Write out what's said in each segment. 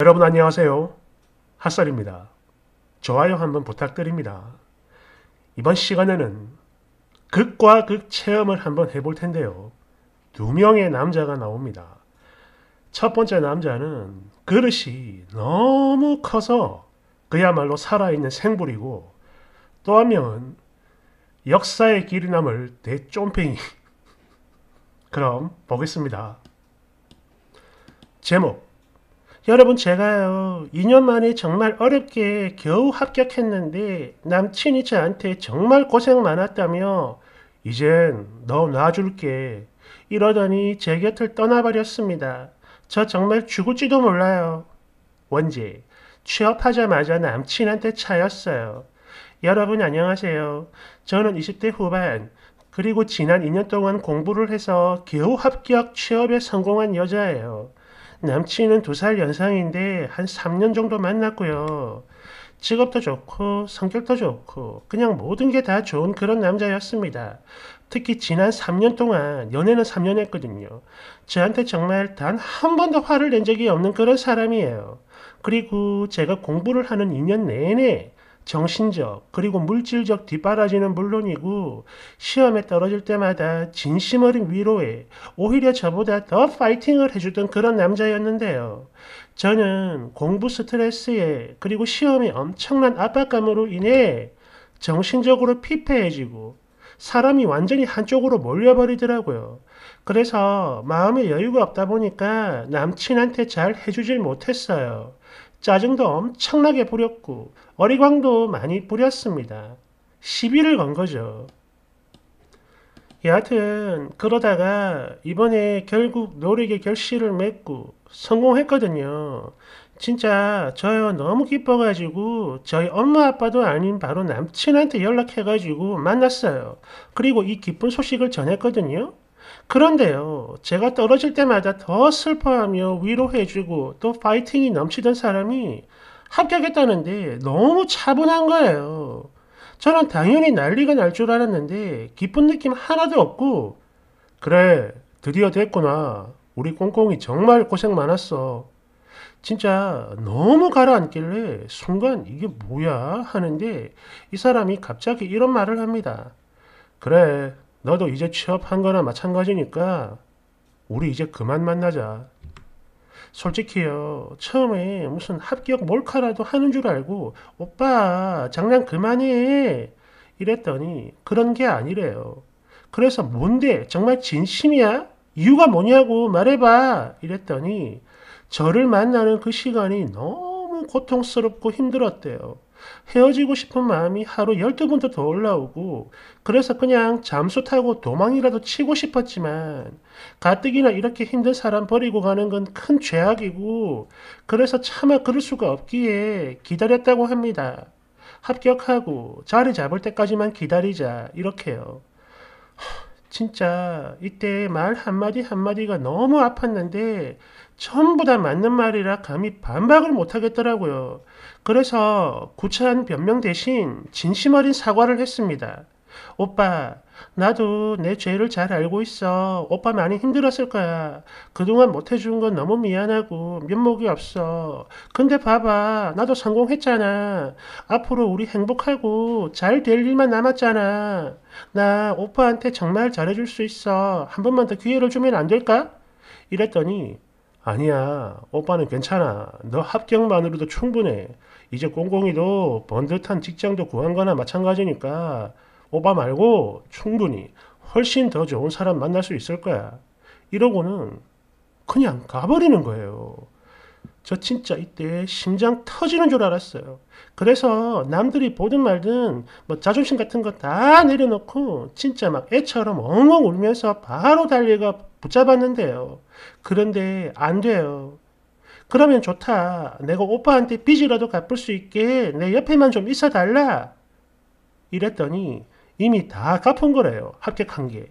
여러분 안녕하세요. 핫설입니다. 좋아요 한번 부탁드립니다. 이번 시간에는 극과 극 체험을 한번 해볼 텐데요. 두 명의 남자가 나옵니다. 첫 번째 남자는 그릇이 너무 커서 그야말로 살아있는 생불이고 또 한 명은 역사의 길이 남을 대쫌팽이 그럼 보겠습니다. 제목 여러분 제가요 2년 만에 정말 어렵게 겨우 합격했는데 남친이 저한테 정말 고생 많았다며 이젠 너 놔줄게 이러더니 제 곁을 떠나버렸습니다. 저 정말 죽을지도 몰라요. 원제 취업하자마자 남친한테 차였어요. 여러분 안녕하세요. 저는 20대 후반 그리고 지난 2년 동안 공부를 해서 겨우 합격 취업에 성공한 여자예요. 남친은 두 살 연상인데 한 3년 정도 만났고요. 직업도 좋고 성격도 좋고 그냥 모든 게 다 좋은 그런 남자였습니다. 특히 지난 3년 동안 연애는 3년 했거든요. 저한테 정말 단 한 번도 화를 낸 적이 없는 그런 사람이에요. 그리고 제가 공부를 하는 2년 내내 정신적 그리고 물질적 뒷바라지는 물론이고 시험에 떨어질 때마다 진심 어린 위로에 오히려 저보다 더 파이팅을 해주던 그런 남자였는데요. 저는 공부 스트레스에 그리고 시험에 엄청난 압박감으로 인해 정신적으로 피폐해지고 사람이 완전히 한쪽으로 몰려버리더라고요. 그래서 마음의 여유가 없다 보니까 남친한테 잘 해주질 못했어요. 짜증도 엄청나게 부렸고 어리광도 많이 부렸습니다. 시비를 건 거죠. 여하튼 그러다가 이번에 결국 노력의 결실을 맺고 성공했거든요. 진짜 저요 너무 기뻐가지고 저희 엄마 아빠도 아닌 바로 남친한테 연락해가지고 만났어요. 그리고 이 기쁜 소식을 전했거든요. 그런데요, 제가 떨어질 때마다 더 슬퍼하며 위로해주고 또 파이팅이 넘치던 사람이 합격했다는데 너무 차분한 거예요. 저는 당연히 난리가 날 줄 알았는데 기쁜 느낌 하나도 없고 그래, 드디어 됐구나. 우리 꽁꽁이 정말 고생 많았어. 진짜 너무 가라앉길래 순간 이게 뭐야 하는데 이 사람이 갑자기 이런 말을 합니다. 그래, 너도 이제 취업한 거나 마찬가지니까 우리 이제 그만 만나자. 솔직히요, 처음에 무슨 합격 몰카라도 하는 줄 알고, 오빠, 장난 그만해! 이랬더니, 그런 게 아니래요. 그래서 뭔데? 정말 진심이야? 이유가 뭐냐고 말해봐! 이랬더니, 저를 만나는 그 시간이 너무 고통스럽고 힘들었대요. 헤어지고 싶은 마음이 하루 1 2 번도 더 올라오고 그래서 그냥 잠수 타고 도망이라도 치고 싶었지만 가뜩이나 이렇게 힘든 사람 버리고 가는 건 큰 죄악이고 그래서 차마 그럴 수가 없기에 기다렸다고 합니다. 합격하고 자리 잡을 때까지만 기다리자 이렇게요. 진짜 이때 말 한마디 한마디가 너무 아팠는데 전부 다 맞는 말이라 감히 반박을 못하겠더라고요. 그래서 구차한 변명 대신 진심 어린 사과를 했습니다. 오빠, 나도 내 죄를 잘 알고 있어. 오빠 많이 힘들었을 거야. 그동안 못해준 건 너무 미안하고 면목이 없어. 근데 봐봐, 나도 성공했잖아. 앞으로 우리 행복하고 잘 될 일만 남았잖아. 나 오빠한테 정말 잘해줄 수 있어. 한 번만 더 기회를 주면 안 될까? 이랬더니 아니야. 오빠는 괜찮아. 너 합격만으로도 충분해. 이제 꽁꽁이도 번듯한 직장도 구한 거나 마찬가지니까 오빠 말고 충분히 훨씬 더 좋은 사람 만날 수 있을 거야. 이러고는 그냥 가버리는 거예요. 저 진짜 이때 심장 터지는 줄 알았어요. 그래서 남들이 보든 말든 뭐 자존심 같은 거 다 내려놓고 진짜 막 애처럼 엉엉 울면서 바로 달리가 붙잡았는데요. 그런데 안 돼요. 그러면 좋다. 내가 오빠한테 빚이라도 갚을 수 있게 내 옆에만 좀 있어 달라. 이랬더니 이미 다 갚은 거래요. 합격한 게.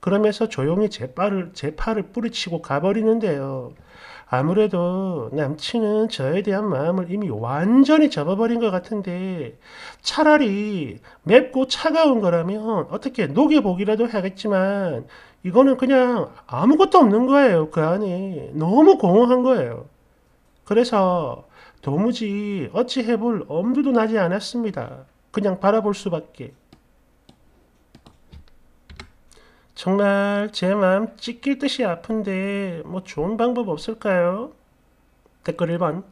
그러면서 조용히 제 팔을, 제 팔을 뿌리치고 가버리는데요. 아무래도 남친은 저에 대한 마음을 이미 완전히 접어버린 것 같은데 차라리 맵고 차가운 거라면 어떻게 녹여보기라도 하겠지만 이거는 그냥 아무것도 없는 거예요. 그 안에. 너무 공허한 거예요. 그래서 도무지 어찌 해볼 엄두도 나지 않았습니다. 그냥 바라볼 수밖에. 정말 제 마음 찢길 듯이 아픈데 뭐 좋은 방법 없을까요? 댓글 1번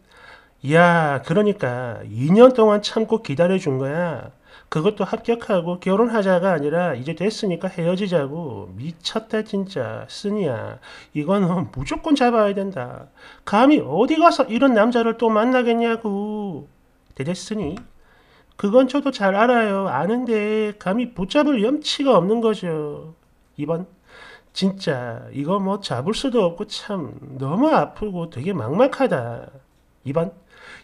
야 그러니까 2년 동안 참고 기다려준 거야. 그것도 합격하고 결혼하자가 아니라 이제 됐으니까 헤어지자고 미쳤다 진짜 쓰니야 이건 어, 무조건 잡아야 된다 감히 어디 가서 이런 남자를 또 만나겠냐고 되겠으니 그건 저도 잘 알아요 아는데 감히 붙잡을 염치가 없는 거죠 2번 진짜 이거 뭐 잡을 수도 없고 참 너무 아프고 되게 막막하다. 2번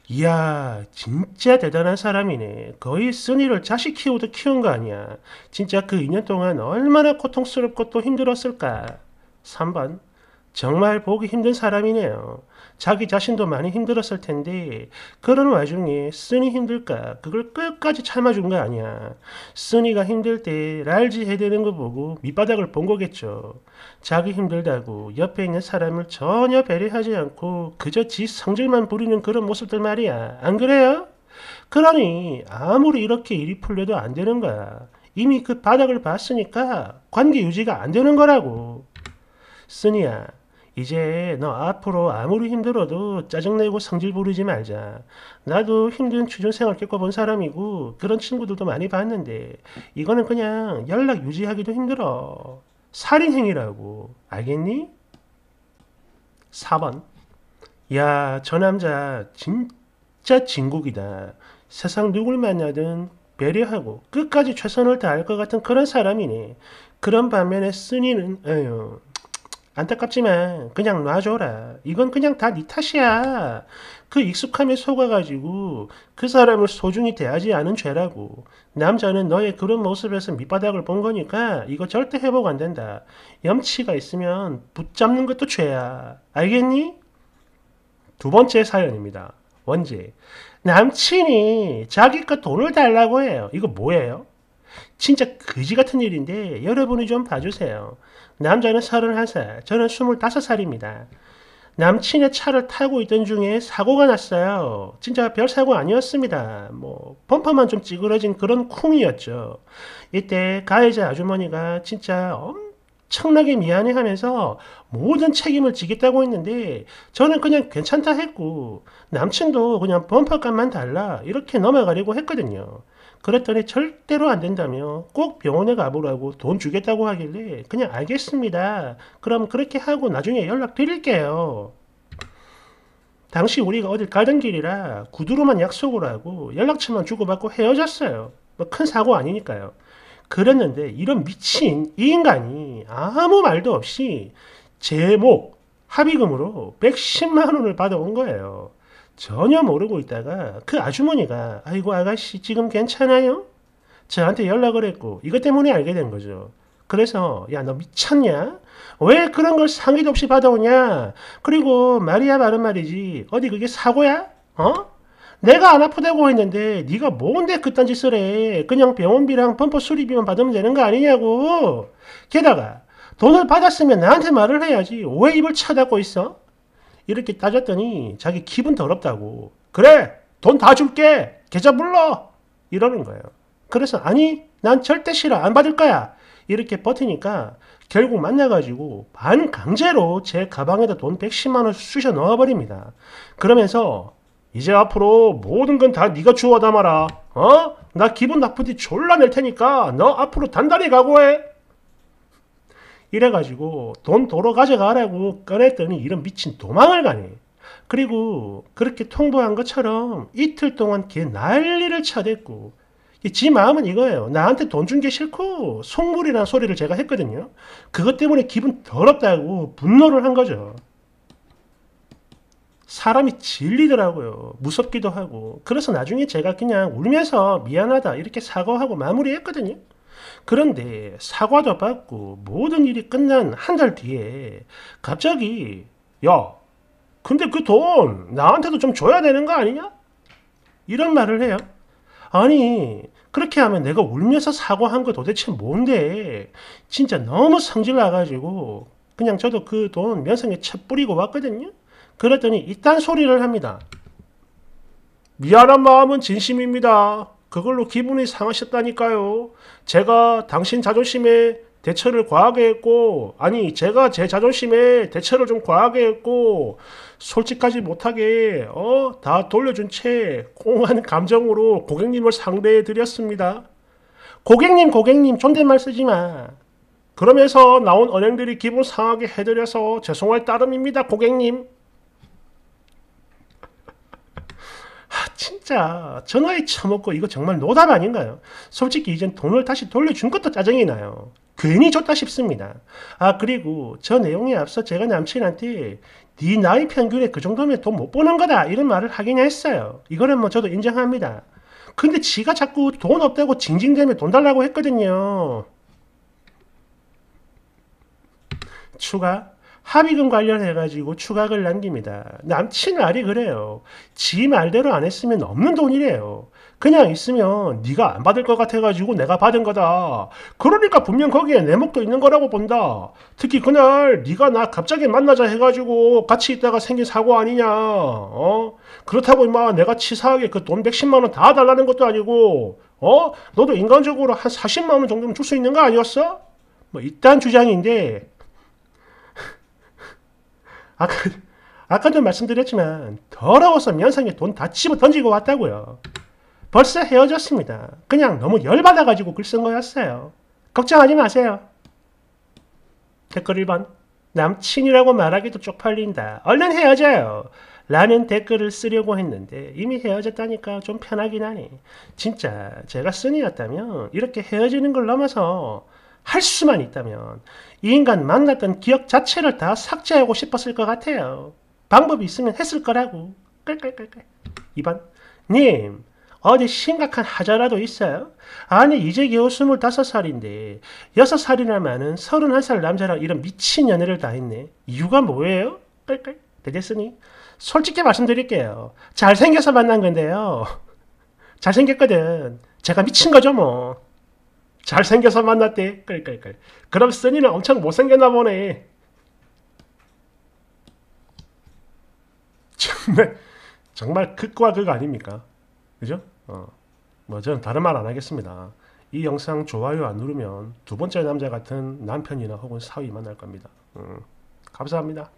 이야 진짜 대단한 사람이네. 거의 쓴이를 자식 키우듯 키운 거 아니야. 진짜 그 2년 동안 얼마나 고통스럽고 또 힘들었을까. 3번 정말 보기 힘든 사람이네요. 자기 자신도 많이 힘들었을 텐데 그런 와중에 쓰니 힘들까 그걸 끝까지 참아준 거 아니야. 쓰니가 힘들 때 랄지 해대는 거 보고 밑바닥을 본 거겠죠. 자기 힘들다고 옆에 있는 사람을 전혀 배려하지 않고 그저 지 성질만 부리는 그런 모습들 말이야. 안 그래요? 그러니 아무리 이렇게 일이 풀려도 안 되는 거야. 이미 그 바닥을 봤으니까 관계 유지가 안 되는 거라고. 쓰니야. 이제 너 앞으로 아무리 힘들어도 짜증내고 성질 부리지 말자. 나도 힘든 취준생활 겪어본 사람이고 그런 친구들도 많이 봤는데 이거는 그냥 연락 유지하기도 힘들어. 살인행위라고. 알겠니? 4번. 야, 저 남자 진짜 진국이다. 세상 누굴 만나든 배려하고 끝까지 최선을 다할 것 같은 그런 사람이네. 그런 반면에 쓰니는 에휴 안타깝지만 그냥 놔줘라. 이건 그냥 다 네 탓이야. 그 익숙함에 속아가지고 그 사람을 소중히 대하지 않은 죄라고. 남자는 너의 그런 모습에서 밑바닥을 본 거니까 이거 절대 회복 안 된다. 염치가 있으면 붙잡는 것도 죄야. 알겠니? 두 번째 사연입니다. 원제. 남친이 자기 거 돈을 달라고 해요. 이거 뭐예요? 진짜 거지 같은 일인데 여러분이 좀 봐주세요. 남자는 31살, 저는 25살입니다. 남친의 차를 타고 있던 중에 사고가 났어요. 진짜 별 사고 아니었습니다. 뭐 범퍼만 좀 찌그러진 그런 쿵이었죠. 이때 가해자 아주머니가 진짜 엄청나게 미안해하면서 모든 책임을 지겠다고 했는데 저는 그냥 괜찮다 했고 남친도 그냥 범퍼값만 달라 이렇게 넘어가려고 했거든요. 그랬더니 절대로 안 된다며 꼭 병원에 가보라고 돈 주겠다고 하길래 그냥 알겠습니다. 그럼 그렇게 하고 나중에 연락드릴게요. 당시 우리가 어딜 가던 길이라 구두로만 약속을 하고 연락처만 주고받고 헤어졌어요. 뭐 큰 사고 아니니까요. 그랬는데 이런 미친 이 인간이 아무 말도 없이 제목 합의금으로 110만 원을 받아온 거예요. 전혀 모르고 있다가 그 아주머니가 아이고 아가씨 지금 괜찮아요? 저한테 연락을 했고 이것 때문에 알게 된 거죠. 그래서 야 너 미쳤냐? 왜 그런 걸 상의도 없이 받아오냐? 그리고 말이야 말은 말이지 어디 그게 사고야? 어? 내가 안 아프다고 했는데 네가 뭔데 그딴 짓을 해? 그냥 병원비랑 펌프 수리비만 받으면 되는 거 아니냐고. 게다가 돈을 받았으면 나한테 말을 해야지 왜 입을 차닫고 있어? 이렇게 따졌더니 자기 기분 더럽다고 그래 돈 다 줄게 계좌 불러 이러는 거예요 그래서 아니 난 절대 싫어 안 받을 거야 이렇게 버티니까 결국 만나가지고 반강제로 제 가방에다 돈 110만원 쑤셔 넣어버립니다 그러면서 이제 앞으로 모든 건 다 네가 주워 담아라 어? 나 기분 나쁘지 졸라 낼 테니까 너 앞으로 단단히 각오해 이래가지고 돈 도로 가져가라고 꺼냈더니 이런 미친 도망을 가니. 그리고 그렇게 통보한 것처럼 이틀 동안 걔 난리를 쳐댔고 지 마음은 이거예요. 나한테 돈 준 게 싫고 속물이라는 소리를 제가 했거든요. 그것 때문에 기분 더럽다고 분노를 한 거죠. 사람이 질리더라고요. 무섭기도 하고. 그래서 나중에 제가 그냥 울면서 미안하다 이렇게 사과하고 마무리했거든요. 그런데 사과도 받고 모든 일이 끝난 한 달 뒤에 갑자기 야 근데 그 돈 나한테도 좀 줘야 되는 거 아니냐? 이런 말을 해요. 아니 그렇게 하면 내가 울면서 사과한 거 도대체 뭔데 진짜 너무 성질 나가지고 그냥 저도 그 돈 면상에 채 뿌리고 왔거든요. 그랬더니 이딴 소리를 합니다. 미안한 마음은 진심입니다. 그걸로 기분이 상하셨다니까요. 제가 당신 자존심에 대처를 과하게 했고, 아니, 제가 제 자존심에 대처를 좀 과하게 했고, 솔직하지 못하게, 어, 다 돌려준 채, 공허한 감정으로 고객님을 상대해 드렸습니다. 고객님, 고객님, 존댓말 쓰지 마. 그러면서 나온 언행들이 기분 상하게 해드려서 죄송할 따름입니다, 고객님. 진짜 전화에 처먹고 이거 정말 노답 아닌가요? 솔직히 이젠 돈을 다시 돌려준 것도 짜증이 나요. 괜히 줬다 싶습니다. 아 그리고 저 내용에 앞서 제가 남친한테 네 나이 평균에 그 정도면 돈 못 버는 거다 이런 말을 하긴 했어요. 이거는 뭐 저도 인정합니다. 근데 지가 자꾸 돈 없다고 징징대며 돈 달라고 했거든요. 추가 합의금 관련해가지고 추각을 남깁니다. 남친 말이 그래요. 지 말대로 안 했으면 없는 돈이래요. 그냥 있으면 네가 안 받을 것 같아가지고 내가 받은 거다. 그러니까 분명 거기에 내 목도 있는 거라고 본다. 특히 그날 네가 나 갑자기 만나자 해가지고 같이 있다가 생긴 사고 아니냐. 어? 그렇다고 임마 내가 치사하게 그 돈 110만 원 다 달라는 것도 아니고 어? 너도 인간적으로 한 40만 원 정도는 줄수 있는 거 아니었어? 뭐 이딴 주장인데 아까, 아까도 말씀드렸지만 더러워서 면상에 돈다 집어 던지고 왔다고요. 벌써 헤어졌습니다. 그냥 너무 열받아가지고 글 쓴 거였어요. 걱정하지 마세요. 댓글 1번 남친이라고 말하기도 쪽팔린다. 얼른 헤어져요. 라는 댓글을 쓰려고 했는데 이미 헤어졌다니까 좀 편하긴 하네. 진짜 제가 쓴이었다면 이렇게 헤어지는 걸 넘어서 할 수만 있다면 이 인간 만났던 기억 자체를 다 삭제하고 싶었을 것 같아요. 방법이 있으면 했을 거라고. 깔깔깔깔. 2번. 님, 어디 심각한 하자라도 있어요? 아니, 이제 겨우 25살인데 6살이나 많은 31살 남자랑 이런 미친 연애를 다 했네. 이유가 뭐예요? 깔깔. 되겠으니? 솔직히 말씀드릴게요. 잘생겨서 만난 건데요. 잘생겼거든. 제가 미친 거죠, 뭐. 잘생겨서 만났대. 끌끌끌. 그럼 써니는 엄청 못생겼나 보네. 정말 정말 극과 극 아닙니까? 그죠? 어. 뭐 저는 다른 말 안 하겠습니다. 이 영상 좋아요 안 누르면 두 번째 남자 같은 남편이나 혹은 사위 만날 겁니다. 음. 감사합니다.